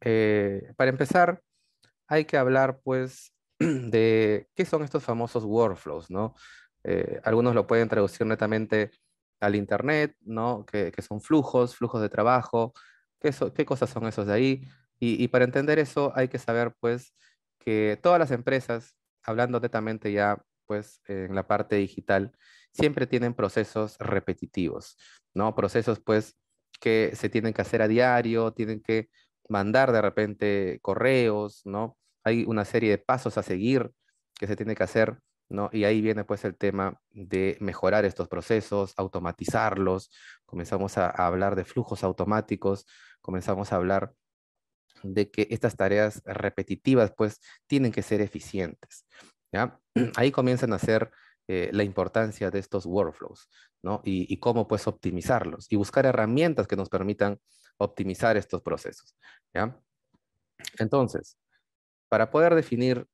Eh, para empezar, hay que hablar pues de qué son estos famosos workflows, ¿no? Eh, algunos lo pueden traducir netamente al Internet, ¿no? Que, son flujos, flujos de trabajo, qué, cosas son esos de ahí. Y, y, para entender eso hay que saber pues que todas las empresas, hablando netamente ya pues en la parte digital, siempre tienen procesos repetitivos, ¿no? Procesos pues que se tienen que hacer a diario, tienen que mandar de repente correos, ¿no? Hay una serie de pasos a seguir que se tiene que hacer, ¿no? Y ahí viene pues el tema de mejorar estos procesos, automatizarlos, comenzamos a, hablar de flujos automáticos, comenzamos a hablar de que estas tareas repetitivas pues tienen que ser eficientes, ¿ya? Ahí comienzan a ser eh, la importancia de estos workflows, ¿no? Y, y, cómo pues optimizarlos y buscar herramientas que nos permitan optimizar estos procesos. ¿ya? Entonces, para poder definir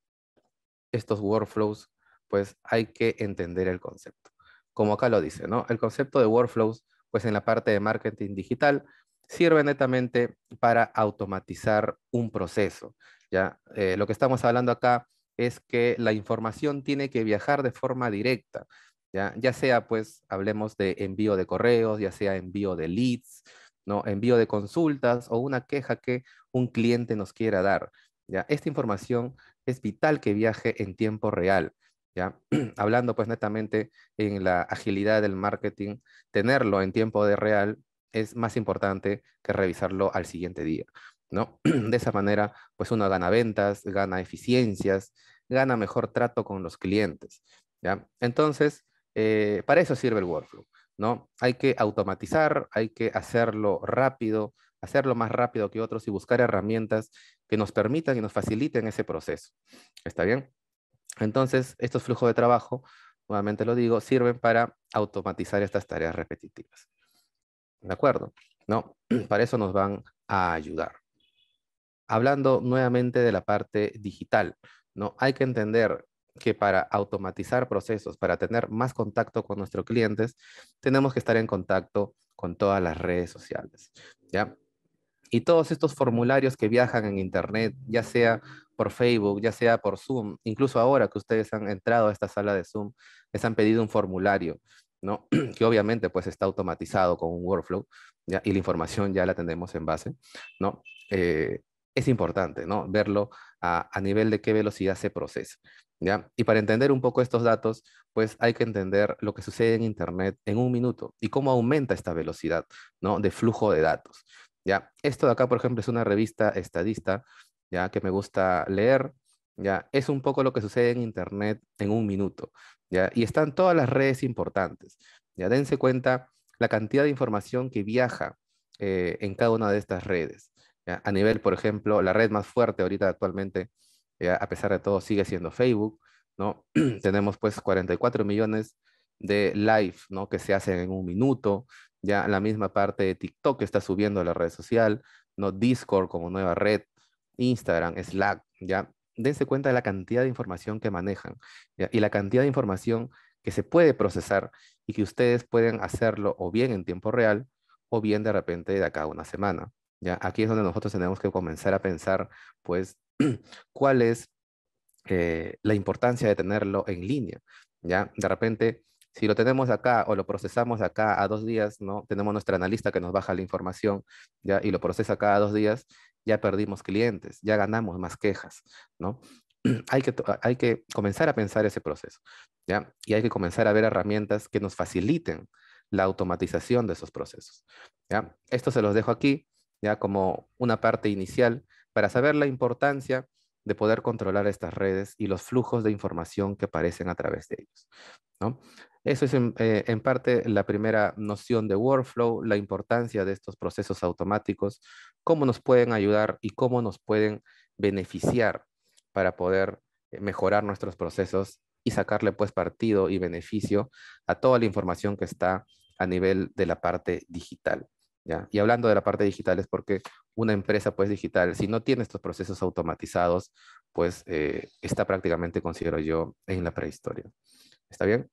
estos workflows, pues hay que entender el concepto. Como acá lo dice, ¿no? El concepto de workflows, pues en la parte de marketing digital, sirve netamente para automatizar un proceso. ¿ya? Eh, lo que estamos hablando acá es que la información tiene que viajar de forma directa, ¿ya? ya sea, pues, hablemos de envío de correos, ya sea envío de leads, ¿no? envío de consultas o una queja que un cliente nos quiera dar. ¿ya? Esta información es vital que viaje en tiempo real. ¿ya? Hablando pues netamente en la agilidad del marketing, tenerlo en tiempo de real es más importante que revisarlo al siguiente día. ¿no? De esa manera, pues uno gana ventas, gana eficiencias, gana mejor trato con los clientes. ¿ya? Entonces, eh, para eso sirve el workflow. ¿no? Hay que automatizar, hay que hacerlo rápido, hacerlo más rápido que otros y buscar herramientas que nos permitan y nos faciliten ese proceso. ¿Está bien? Entonces, estos flujos de trabajo, nuevamente lo digo, sirven para automatizar estas tareas repetitivas. ¿De acuerdo? ¿No? Para eso nos van a ayudar. Hablando nuevamente de la parte digital, ¿no? Hay que entender que para automatizar procesos, para tener más contacto con nuestros clientes, tenemos que estar en contacto con todas las redes sociales, ¿ya? Y todos estos formularios que viajan en Internet, ya sea por Facebook, ya sea por Zoom, incluso ahora que ustedes han entrado a esta sala de Zoom, les han pedido un formulario, ¿no? que obviamente pues está automatizado con un workflow, ¿ya? y la información ya la tenemos en base, ¿no? Eh, es importante, ¿no? Verlo a, nivel de qué velocidad se procesa, ¿ya? Y para entender un poco estos datos, pues hay que entender lo que sucede en Internet en un minuto y cómo aumenta esta velocidad, ¿no? De flujo de datos, ¿ya? Esto de acá, por ejemplo, es una revista estadista, ¿ya? Que me gusta leer, ¿ya? Es un poco lo que sucede en Internet en un minuto, ¿ya? Y están todas las redes importantes, ¿ya? Dense cuenta la cantidad de información que viaja eh, en cada una de estas redes, a nivel, por ejemplo, la red más fuerte ahorita actualmente, eh, a pesar de todo, sigue siendo Facebook, ¿no? Tenemos pues 44 millones de live, ¿no? Que se hacen en un minuto, ya la misma parte de TikTok está subiendo a la red social, ¿no? Discord como nueva red, Instagram, Slack, ¿ya? Dense cuenta de la cantidad de información que manejan y la cantidad de información que se puede procesar y que ustedes pueden hacerlo o bien en tiempo real o bien de repente de acá a una semana. ¿ya? Aquí es donde nosotros tenemos que comenzar a pensar, pues, cuál es eh, la importancia de tenerlo en línea, ¿ya? De repente, si lo tenemos acá o lo procesamos acá a dos días, ¿no? Tenemos nuestro analista que nos baja la información, ¿ya? Y lo procesa acá a dos días, ya perdimos clientes, ya ganamos más quejas, ¿no? Hay que, ah, hay que comenzar a pensar ese proceso, ¿ya? Y hay que comenzar a ver herramientas que nos faciliten la automatización de esos procesos, ¿ya? Esto se los dejo aquí ya como una parte inicial para saber la importancia de poder controlar estas redes y los flujos de información que aparecen a través de ellos. Eso es en, eh, en, parte la primera noción de workflow, la importancia de estos procesos automáticos, cómo nos pueden ayudar y cómo nos pueden beneficiar para poder eh, mejorar nuestros procesos y sacarle pues partido y beneficio a toda la información que está a nivel de la parte digital. ¿ya? Y hablando de la parte digital es porque una empresa pues digital, si no tiene estos procesos automatizados, pues eh, está prácticamente, considero yo, en la prehistoria. ¿Está bien?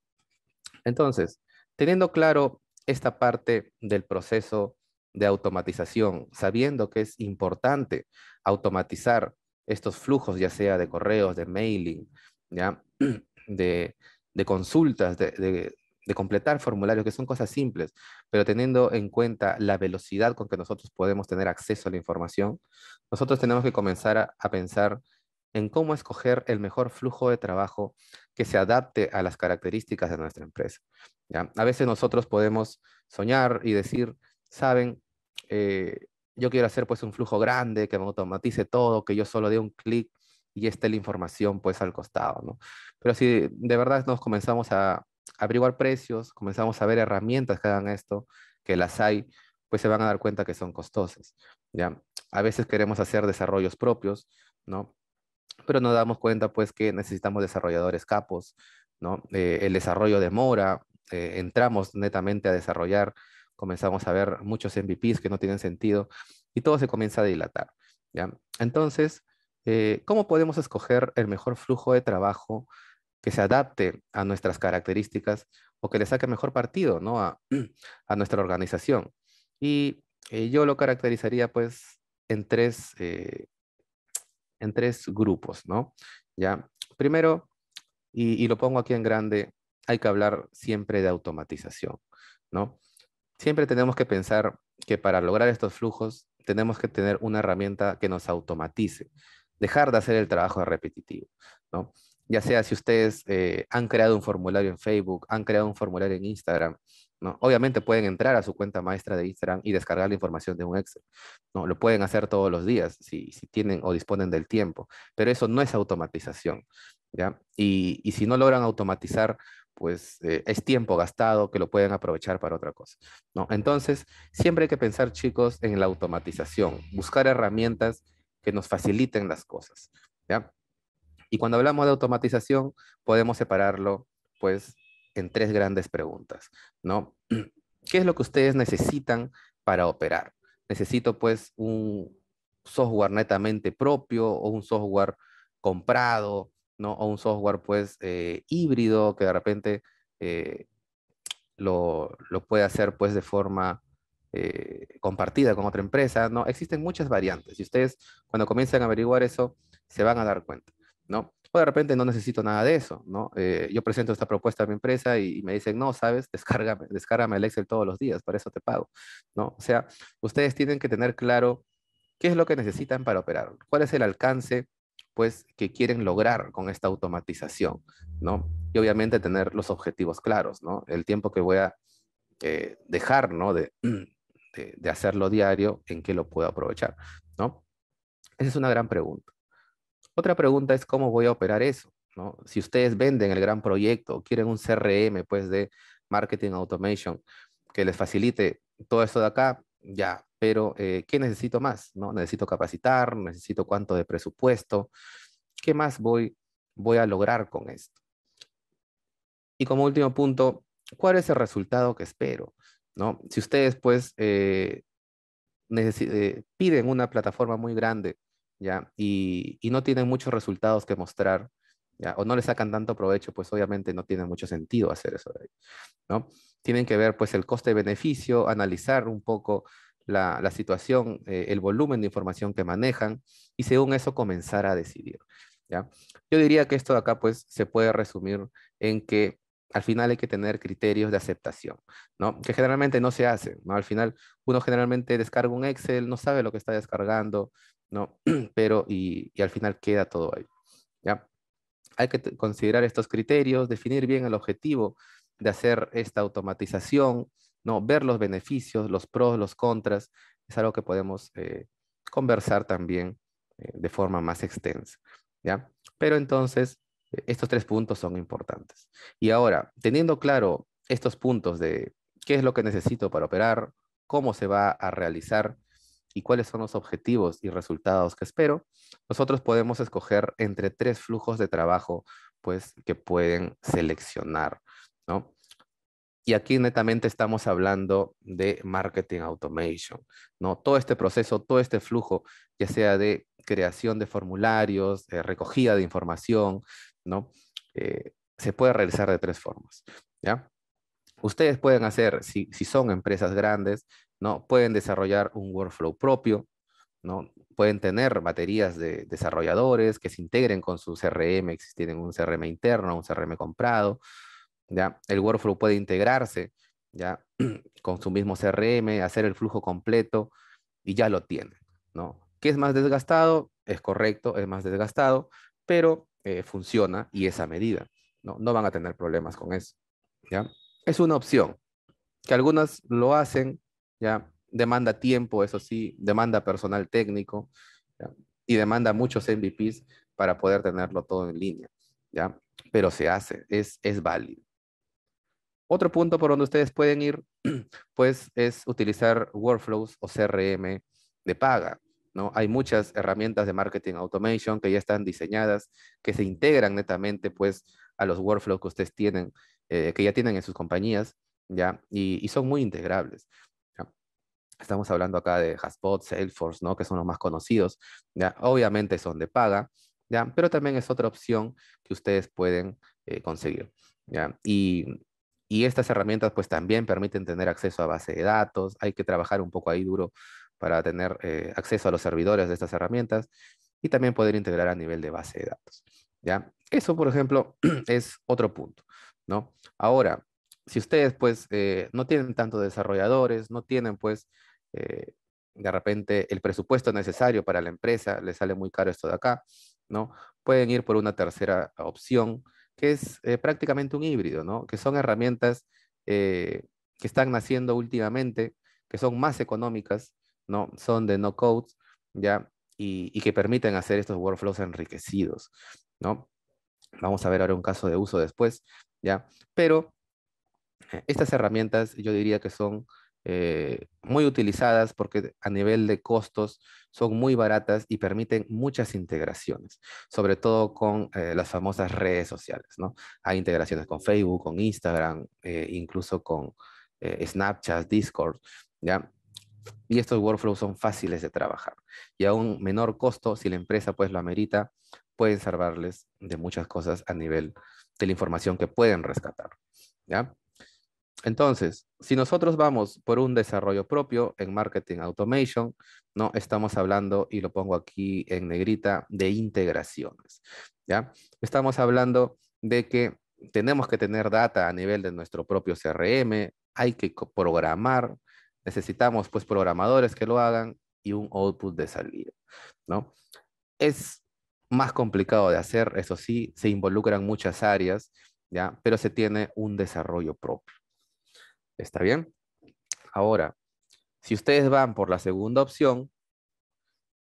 Entonces, teniendo claro esta parte del proceso de automatización, sabiendo que es importante automatizar estos flujos, ya sea de correos, de mailing, ¿ya? De, consultas, de, de completar formularios, que son cosas simples, pero teniendo en cuenta la velocidad con que nosotros podemos tener acceso a la información, nosotros tenemos que comenzar a, pensar en cómo escoger el mejor flujo de trabajo que se adapte a las características de nuestra empresa. ¿ya? A veces nosotros podemos soñar y decir, saben, eh, yo quiero hacer pues un flujo grande, que me automatice todo, que yo solo dé un clic y esté la información pues al costado, Pero si de verdad nos comenzamos a, averiguar precios, comenzamos a ver herramientas que hagan esto, que las hay, pues se van a dar cuenta que son costosas. ¿ya? A veces queremos hacer desarrollos propios, ¿no? Pero nos damos cuenta, pues, que necesitamos desarrolladores capos, ¿no? Eh, el desarrollo demora, eh, entramos netamente a desarrollar, comenzamos a ver muchos MVPs que no tienen sentido y todo se comienza a dilatar, ¿ya? Entonces, eh, ¿cómo podemos escoger el mejor flujo de trabajo que se adapte a nuestras características o que le saque mejor partido ¿no? a, nuestra organización. Y eh, yo lo caracterizaría pues en tres, eh, en tres grupos, ¿no? ¿Ya? Primero, y, y, lo pongo aquí en grande, hay que hablar siempre de automatización, ¿no? Siempre tenemos que pensar que para lograr estos flujos tenemos que tener una herramienta que nos automatice, dejar de hacer el trabajo repetitivo, ¿no? ya sea si ustedes eh, han creado un formulario en Facebook, han creado un formulario en Instagram, ¿no? Obviamente pueden entrar a su cuenta maestra de Instagram y descargar la información de un Excel, ¿no? Lo pueden hacer todos los días si, si tienen o disponen del tiempo, pero eso no es automatización, ¿ya? Y, y si no logran automatizar, pues eh, es tiempo gastado que lo pueden aprovechar para otra cosa, ¿no? Entonces, siempre hay que pensar, chicos, en la automatización, buscar herramientas que nos faciliten las cosas, ¿ya? Y cuando hablamos de automatización, podemos separarlo, pues, en tres grandes preguntas, ¿no? ¿Qué es lo que ustedes necesitan para operar? Necesito, pues, un software netamente propio o un software comprado, ¿no? O un software, pues, eh, híbrido que de repente eh, lo, lo, puede hacer, pues, de forma eh, compartida con otra empresa, ¿no? Existen muchas variantes y ustedes, cuando comiencen a averiguar eso, se van a dar cuenta. ¿no? de repente no necesito nada de eso, ¿no? Eh, yo presento esta propuesta a mi empresa y, me dicen, no, sabes, descárgame, descárgame el Excel todos los días, para eso te pago, ¿no? O sea, ustedes tienen que tener claro qué es lo que necesitan para operar, cuál es el alcance, pues, que quieren lograr con esta automatización, ¿no? Y obviamente tener los objetivos claros, ¿no? El tiempo que voy a eh, dejar, ¿no? De, de hacerlo diario, en qué lo puedo aprovechar, ¿no? Esa es una gran pregunta. Otra pregunta es cómo voy a operar eso, ¿no? Si ustedes venden el gran proyecto, quieren un CRM, pues, de marketing automation, que les facilite todo esto de acá, ya, pero eh, ¿qué necesito más? ¿no? Necesito capacitar, necesito cuánto de presupuesto, ¿qué más voy, voy a lograr con esto? Y como último punto, ¿cuál es el resultado que espero? ¿No? Si ustedes pues eh, eh, piden una plataforma muy grande y, no tienen muchos resultados que mostrar, O no le sacan tanto provecho, pues obviamente no tiene mucho sentido hacer eso, ¿no? Tienen que ver, pues, el coste-beneficio, analizar un poco la, situación, eh, el volumen de información que manejan y según eso comenzar a decidir, ¿ya? Yo diría que esto de acá, pues, se puede resumir en que al final hay que tener criterios de aceptación, Que generalmente no se hacen, ¿no? Al final uno generalmente descarga un Excel, no sabe lo que está descargando, ¿no? Pero y, al final queda todo ahí, ¿ya? Hay que considerar estos criterios, definir bien el objetivo de hacer esta automatización, ¿no? Ver los beneficios, los pros, los contras, es algo que podemos eh, conversar también eh, de forma más extensa, ¿ya? Pero entonces, estos tres puntos son importantes. Y ahora, teniendo claro estos puntos de qué es lo que necesito para operar, cómo se va a realizar y cuáles son los objetivos y resultados que espero, nosotros podemos escoger entre tres flujos de trabajo pues que pueden seleccionar, Y aquí netamente estamos hablando de marketing automation, ¿no? Todo este proceso, todo este flujo, ya sea de creación de formularios, recogida de información, ¿no? Eh, se puede realizar de tres formas, ¿ya? Ustedes pueden hacer, si, son empresas grandes, ¿no? Pueden desarrollar un workflow propio, ¿no? Pueden tener baterías de desarrolladores que se integren con su CRM, si tienen un CRM interno, un CRM comprado, ¿ya? El workflow puede integrarse, ¿ya? Con su mismo CRM, hacer el flujo completo y ya lo tienen, ¿no? ¿Qué es más desgastado? Es correcto, es más desgastado, pero eh, funciona y esa medida. ¿no? van a tener problemas con eso. ¿ya? Es una opción, que algunas lo hacen, ¿ya? demanda tiempo, eso sí, demanda personal técnico y demanda muchos MVPs para poder tenerlo todo en línea. ¿ya? Pero se hace, es, es válido. Otro punto por donde ustedes pueden ir, pues, es utilizar workflows o CRM de paga. ¿no? Hay muchas herramientas de marketing automation que ya están diseñadas, que se integran netamente pues a los workflows que ustedes tienen, eh, que ya tienen en sus compañías, ¿ya? Y, son muy integrables. Estamos hablando acá de HubSpot Salesforce, ¿no? Que son los más conocidos, ¿ya? Obviamente son de paga, ¿ya? Pero también es otra opción que ustedes pueden eh, conseguir, Y, y estas herramientas pues también permiten tener acceso a base de datos, hay que trabajar un poco ahí duro para tener eh, acceso a los servidores de estas herramientas y también poder integrar a nivel de base de datos. ¿ya? Eso, por ejemplo, es otro punto. ¿no? Ahora, si ustedes pues eh, no tienen tanto desarrolladores, no tienen pues eh, de repente el presupuesto necesario para la empresa, les sale muy caro esto de acá, ¿no? Pueden ir por una tercera opción, que es prácticamente un híbrido, Que son herramientas que están naciendo últimamente, que son más económicas, ¿no? Son de no codes, ¿ya? Y, que permiten hacer estos workflows enriquecidos, ¿no? Vamos a ver ahora un caso de uso después, ¿ya? Pero eh, estas herramientas yo diría que son eh, muy utilizadas porque a nivel de costos son muy baratas y permiten muchas integraciones, sobre todo con eh, las famosas redes sociales, ¿no? Hay integraciones con Facebook, con Instagram, incluso con Snapchat, Discord, ¿ya? Y estos workflows son fáciles de trabajar. Y a un menor costo, si la empresa pues lo amerita, pueden salvarles de muchas cosas a nivel de la información que pueden rescatar. ¿ya? Entonces, si nosotros vamos por un desarrollo propio en marketing automation, no estamos hablando, y lo pongo aquí en negrita, de integraciones. ¿ya? Estamos hablando de que tenemos que tener data a nivel de nuestro propio CRM, hay que programar, Necesitamos pues programadores que lo hagan y un output de salida, ¿no? Es más complicado de hacer, eso sí, se involucran muchas áreas, ¿ya? Pero se tiene un desarrollo propio. ¿Está bien? Ahora, si ustedes van por la segunda opción,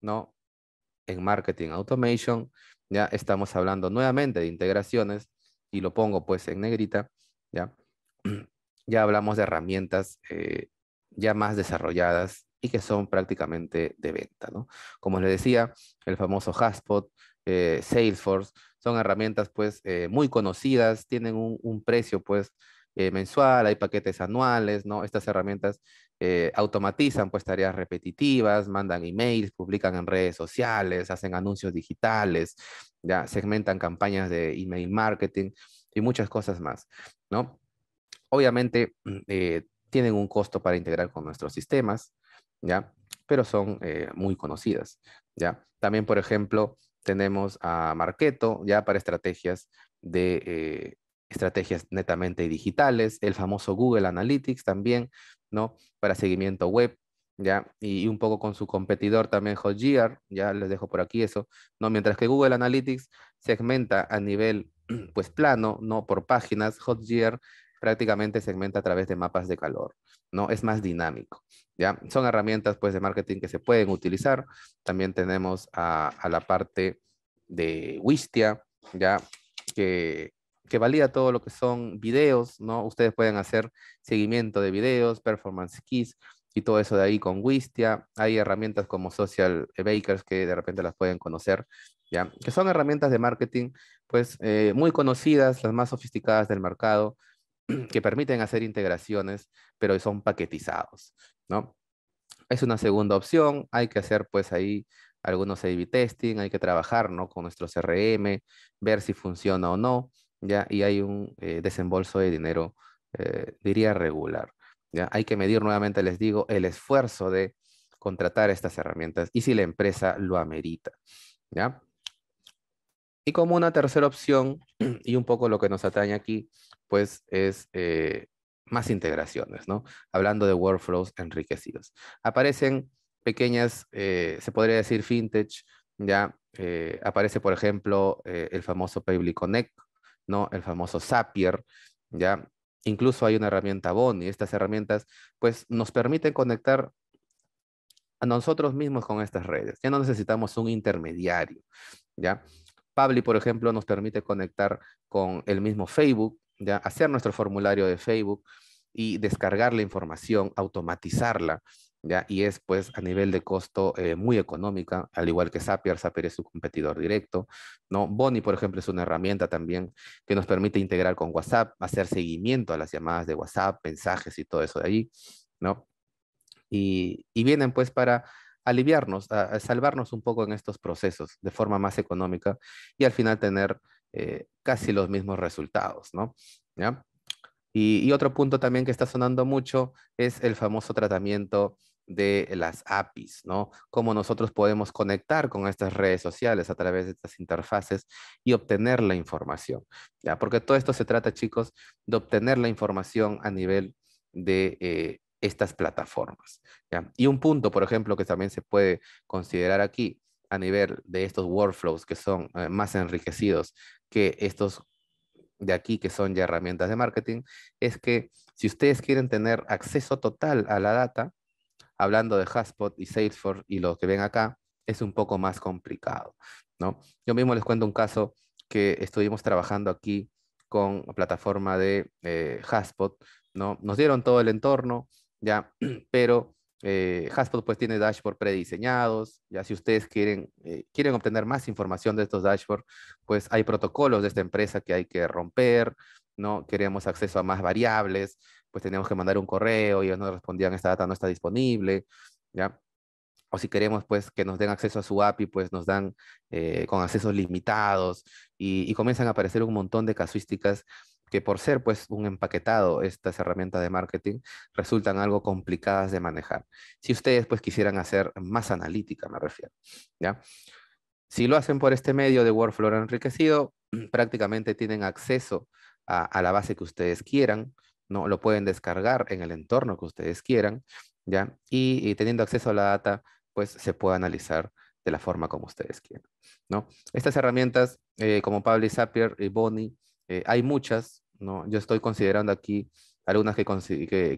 ¿no? En Marketing Automation, ya estamos hablando nuevamente de integraciones y lo pongo pues en negrita, ¿ya? Ya hablamos de herramientas eh, ya más desarrolladas y que son prácticamente de venta. ¿no? Como les decía, el famoso Haspot, eh, Salesforce, son herramientas pues eh, muy conocidas, tienen un, precio pues eh, mensual, hay paquetes anuales, ¿no? Estas herramientas automatizan pues tareas repetitivas, mandan emails, publican en redes sociales, hacen anuncios digitales, ya segmentan campañas de email marketing y muchas cosas más, ¿no? Obviamente, tienen un costo para integrar con nuestros sistemas, ¿ya? Pero son eh, muy conocidas, ¿ya? También, por ejemplo, tenemos a Marketo, ya para estrategias de eh, estrategias netamente digitales, el famoso Google Analytics también, ¿no? Para seguimiento web, ¿ya? Y, un poco con su competidor también, Hotgear, ya les dejo por aquí eso, ¿no? Mientras que Google Analytics segmenta a nivel, pues, plano, ¿no? Por páginas, Hotjar prácticamente segmenta a través de mapas de calor, ¿no? Es más dinámico, ¿ya? Son herramientas, pues, de marketing que se pueden utilizar. También tenemos a, la parte de Wistia, ¿ya? Que, que valida todo lo que son videos, ¿no? Ustedes pueden hacer seguimiento de videos, performance keys y todo eso de ahí con Wistia. Hay herramientas como Social Bakers que de repente las pueden conocer, ¿ya? Que son herramientas de marketing, pues, eh, muy conocidas, las más sofisticadas del mercado, que permiten hacer integraciones, pero son paquetizados, ¿no? Es una segunda opción, hay que hacer pues ahí algunos A-B testing, hay que trabajar, ¿no? Con nuestro CRM, ver si funciona o no, ¿ya? Y hay un eh, desembolso de dinero, eh, diría regular, ¿ya? Hay que medir nuevamente, les digo, el esfuerzo de contratar estas herramientas y si la empresa lo amerita, ¿ya? Y como una tercera opción, y un poco lo que nos atañe aquí, pues es eh, más integraciones, ¿no? Hablando de workflows enriquecidos. Aparecen pequeñas, eh, se podría decir vintage, ya eh, aparece, por ejemplo, el famoso public Connect, ¿no? El famoso Zapier, ya. Incluso hay una herramienta Boni. Estas herramientas, pues, nos permiten conectar a nosotros mismos con estas redes. Ya no necesitamos un intermediario, ¿ya? Pabli, por ejemplo, nos permite conectar con el mismo Facebook, ¿ya? hacer nuestro formulario de Facebook y descargar la información, automatizarla. ¿ya? Y es pues a nivel de costo eh, muy económica, al igual que Zapier, Zapier es su competidor directo, ¿no? Bonnie, por ejemplo, es una herramienta también que nos permite integrar con WhatsApp, hacer seguimiento a las llamadas de WhatsApp, mensajes y todo eso de ahí, ¿no? Y, y vienen pues para aliviarnos, a, salvarnos un poco en estos procesos de forma más económica y al final tener eh, casi los mismos resultados, ¿no? Y, otro punto también que está sonando mucho es el famoso tratamiento de las APIs, ¿no? Cómo nosotros podemos conectar con estas redes sociales a través de estas interfaces y obtener la información, ¿ya? Porque todo esto se trata, chicos, de obtener la información a nivel de eh, estas plataformas. Y un punto, por ejemplo, que también se puede considerar aquí a nivel de estos workflows que son eh, más enriquecidos que estos de aquí que son ya herramientas de marketing, es que si ustedes quieren tener acceso total a la data, hablando de HubSpot y Salesforce y lo que ven acá, es un poco más complicado, ¿no? Yo mismo les cuento un caso que estuvimos trabajando aquí con plataforma de eh, ¿no? Nos dieron todo el entorno, ¿ya? Pero eh, pues tiene dashboard prediseñados, ya si ustedes quieren, eh, quieren obtener más información de estos dashboards, pues hay protocolos de esta empresa que hay que romper, ¿no? Queremos acceso a más variables, pues teníamos que mandar un correo y ellos nos respondían, esta data no está disponible, ¿ya? O si queremos, pues, que nos den acceso a su API, pues nos dan eh, con accesos limitados y, y, comienzan a aparecer un montón de casuísticas que por ser pues un empaquetado estas herramientas de marketing resultan algo complicadas de manejar. Si ustedes pues quisieran hacer más analítica, me refiero, ¿ya? Si lo hacen por este medio de workflow enriquecido, prácticamente tienen acceso a, la base que ustedes quieran, ¿no? Lo pueden descargar en el entorno que ustedes quieran, ¿ya? Y, teniendo acceso a la data, pues se puede analizar de la forma como ustedes quieran, ¿no? Estas herramientas, eh, como Pablo Zapier y Bonnie, eh, hay muchas, ¿no? Yo estoy considerando aquí algunas que,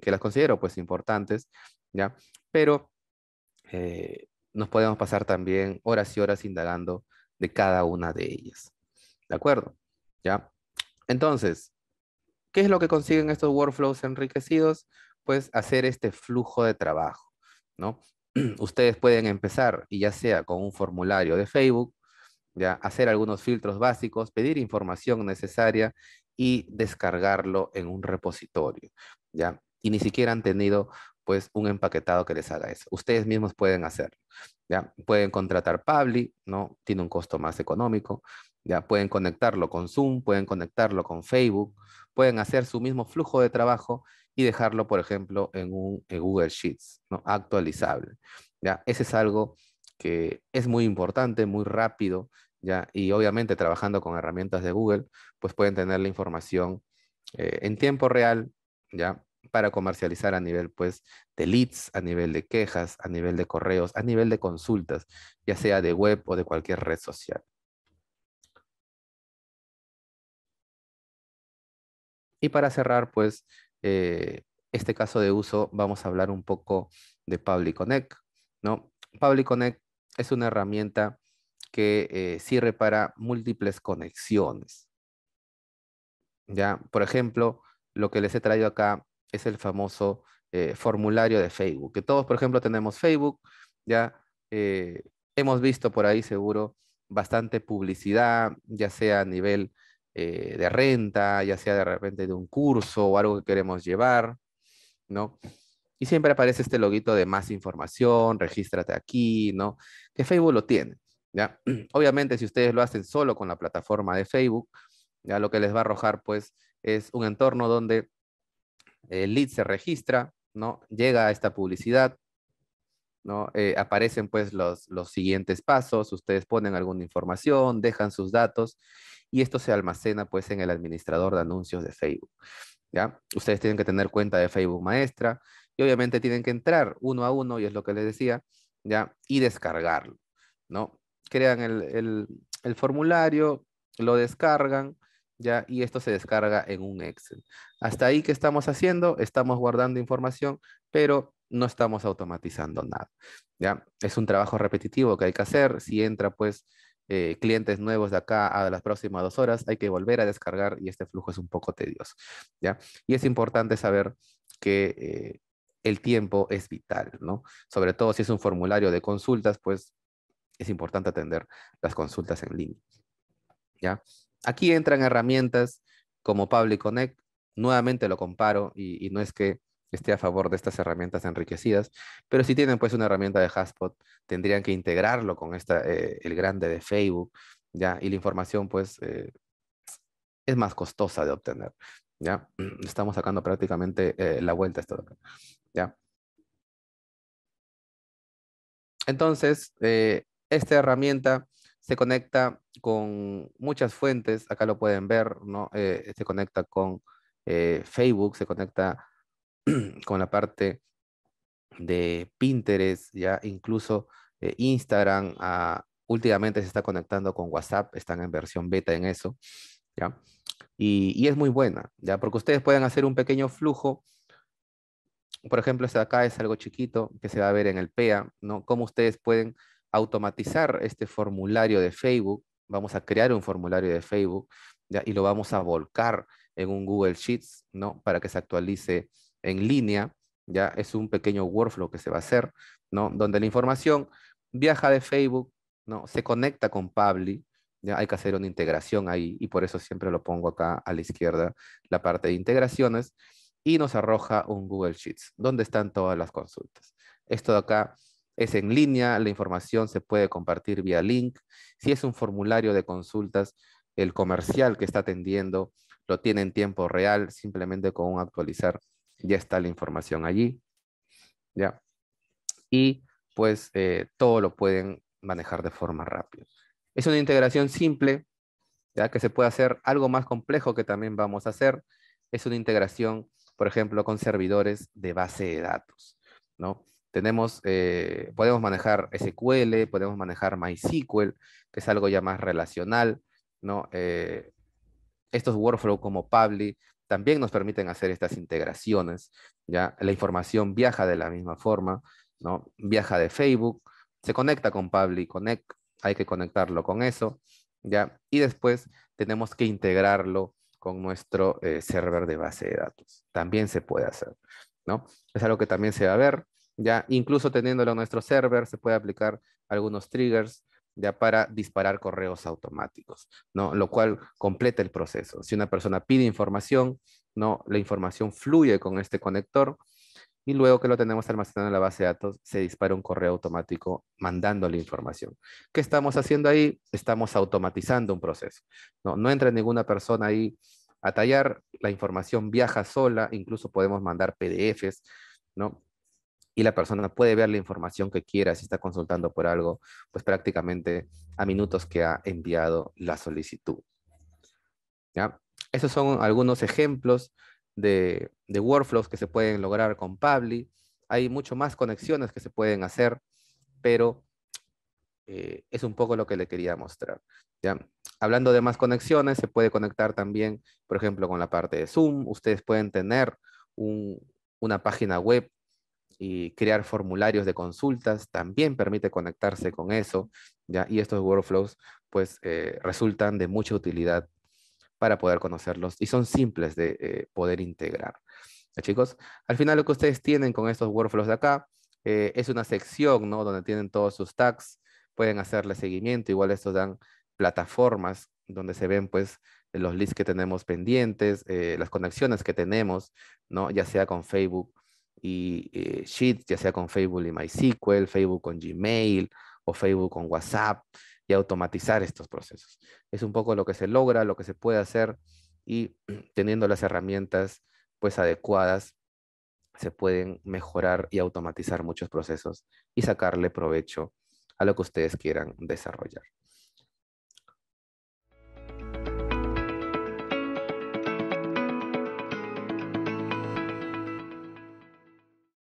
que, las considero pues importantes, ¿ya? Pero eh, nos podemos pasar también horas y horas indagando de cada una de ellas, ¿de acuerdo? ¿Ya? Entonces, ¿qué es lo que consiguen estos workflows enriquecidos? Pues hacer este flujo de trabajo, ¿no? Ustedes pueden empezar, y ya sea con un formulario de Facebook, ya hacer algunos filtros básicos, pedir información necesaria y descargarlo en un repositorio, ¿ya? Y ni siquiera han tenido pues un empaquetado que les haga eso. Ustedes mismos pueden hacerlo, ¿ya? Pueden contratar Pabli, ¿no? Tiene un costo más económico, ¿ya? Pueden conectarlo con Zoom, pueden conectarlo con Facebook, pueden hacer su mismo flujo de trabajo y dejarlo, por ejemplo, en un Google Sheets, ¿no? Actualizable, ¿ya? Ese es algo que es muy importante, muy rápido, ¿ya? y obviamente trabajando con herramientas de Google, pues pueden tener la información eh, en tiempo real, ¿ya? para comercializar a nivel pues de leads, a nivel de quejas, a nivel de correos, a nivel de consultas, ya sea de web o de cualquier red social. Y para cerrar pues eh, este caso de uso vamos a hablar un poco de Public Connect, ¿no? Public Connect es una herramienta que eh, sirve para múltiples conexiones. Ya, por ejemplo, lo que les he traído acá es el famoso eh, formulario de Facebook, que todos, por ejemplo, tenemos Facebook, ya eh, hemos visto por ahí seguro bastante publicidad, ya sea a nivel de renta, ya sea de repente de un curso o algo que queremos llevar, ¿no? Y siempre aparece este loguito de más información, regístrate aquí, ¿no? Que Facebook lo tiene, ¿ya? Obviamente, si ustedes lo hacen solo con la plataforma de Facebook, ya lo que les va a arrojar, pues, es un entorno donde el lead se registra, ¿no? Llega a esta publicidad, ¿no? Eh, aparecen pues los, los, siguientes pasos, ustedes ponen alguna información, dejan sus datos y esto se almacena pues en el administrador de anuncios de Facebook, ¿ya? Ustedes tienen que tener cuenta de Facebook Maestra, y obviamente tienen que entrar uno a uno, y es lo que les decía, ¿ya? Y descargarlo, ¿no? Crean el, formulario, lo descargan, ¿ya? Y esto se descarga en un Excel. Hasta ahí, que estamos haciendo? Estamos guardando información, pero no estamos automatizando nada, ¿ya? Es un trabajo repetitivo que hay que hacer. Si entra, pues, eh, clientes nuevos de acá a las próximas dos horas, hay que volver a descargar y este flujo es un poco tedioso, ¿ya? Y es importante saber que eh, el tiempo es vital, ¿no? Sobre todo si es un formulario de consultas, pues es importante atender las consultas en línea. ¿Ya? Aquí entran herramientas como Public Connect. Nuevamente lo comparo y, no es que esté a favor de estas herramientas enriquecidas, pero si tienen pues una herramienta de Haspot, tendrían que integrarlo con esta, eh, el grande de Facebook, ¿ya? Y la información pues eh, es más costosa de obtener. ¿ya? Estamos sacando prácticamente eh, la vuelta esto ¿ya? Entonces, eh, esta herramienta se conecta con muchas fuentes, acá lo pueden ver, ¿no? Eh, se conecta con Facebook, se conecta con la parte de Pinterest, ya incluso Instagram, ah, últimamente se está conectando con WhatsApp, están en versión beta en eso, ¿ya? Y, es muy buena, ¿ya? Porque ustedes pueden hacer un pequeño flujo. Por ejemplo, este acá es algo chiquito que se va a ver en el PEA, ¿no? Cómo ustedes pueden automatizar este formulario de Facebook. Vamos a crear un formulario de Facebook ¿ya? y lo vamos a volcar en un Google Sheets, ¿no? Para que se actualice en línea, ¿ya? Es un pequeño workflow que se va a hacer, Donde la información viaja de Facebook, ¿no? Se conecta con Pabli, hay que hacer una integración ahí y por eso siempre lo pongo acá a la izquierda, la parte de integraciones y nos arroja un Google Sheets, donde están todas las consultas. Esto de acá es en línea, la información se puede compartir vía link. Si es un formulario de consultas, el comercial que está atendiendo lo tiene en tiempo real, simplemente con un actualizar ya está la información allí. Y pues eh, todo lo pueden manejar de forma rápida. Es una integración simple, ya que se puede hacer algo más complejo que también vamos a hacer. Es una integración, por ejemplo, con servidores de base de datos. ¿no? Tenemos, eh, podemos manejar SQL, podemos manejar MySQL, que es algo ya más relacional. ¿no? Eh, estos workflows como Pabli también nos permiten hacer estas integraciones. ¿ya? La información viaja de la misma forma, ¿no? viaja de Facebook, se conecta con Pabli Connect, hay que conectarlo con eso, ¿ya? Y después tenemos que integrarlo con nuestro eh, server de base de datos. También se puede hacer, ¿no? Es algo que también se va a ver, ¿ya? Incluso teniéndolo en nuestro server, se puede aplicar algunos triggers, ya para disparar correos automáticos, ¿no? Lo cual completa el proceso. Si una persona pide información, ¿no? La información fluye con este conector y luego que lo tenemos almacenado en la base de datos, se dispara un correo automático mandando la información. ¿Qué estamos haciendo ahí? Estamos automatizando un proceso. No, entra ninguna persona ahí a tallar, la información viaja sola, incluso podemos mandar PDFs, ¿no? Y la persona puede ver la información que quiera, si está consultando por algo, pues prácticamente a minutos que ha enviado la solicitud. ¿Ya? Esos son algunos ejemplos de, workflows que se pueden lograr con Pabli. Hay mucho más conexiones que se pueden hacer, pero eh, es un poco lo que le quería mostrar. ¿ya? Hablando de más conexiones, se puede conectar también, por ejemplo, con la parte de Zoom. Ustedes pueden tener una página web y crear formularios de consultas. También permite conectarse con eso. ¿ya? Y estos workflows pues eh, resultan de mucha utilidad para poder conocerlos y son simples de eh, poder integrar. chicos, al final lo que ustedes tienen con estos workflows de acá eh, es una sección ¿no? donde tienen todos sus tags, pueden hacerle seguimiento, igual estos dan plataformas donde se ven pues los leads que tenemos pendientes, eh, las conexiones que tenemos, ¿no? ya sea con Facebook y eh, Sheets, ya sea con Facebook y MySQL, Facebook con Gmail o Facebook con WhatsApp, automatizar estos procesos. Es un poco lo que se logra, lo que se puede hacer y teniendo las herramientas pues adecuadas se pueden mejorar y automatizar muchos procesos y sacarle provecho a lo que ustedes quieran desarrollar.